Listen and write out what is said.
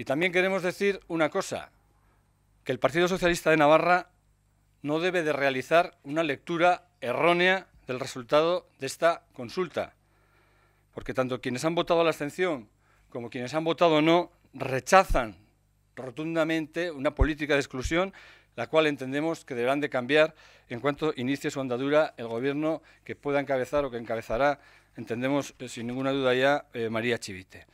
Y también queremos decir una cosa, que el Partido Socialista de Navarra no debe de realizar una lectura errónea del resultado de esta consulta, porque tanto quienes han votado la abstención como quienes han votado no rechazan rotundamente una política de exclusión, la cual entendemos que deberán de cambiar en cuanto inicie su andadura el gobierno que pueda encabezar o que encabezará, entendemos eh, sin ninguna duda ya, eh, María Chivite.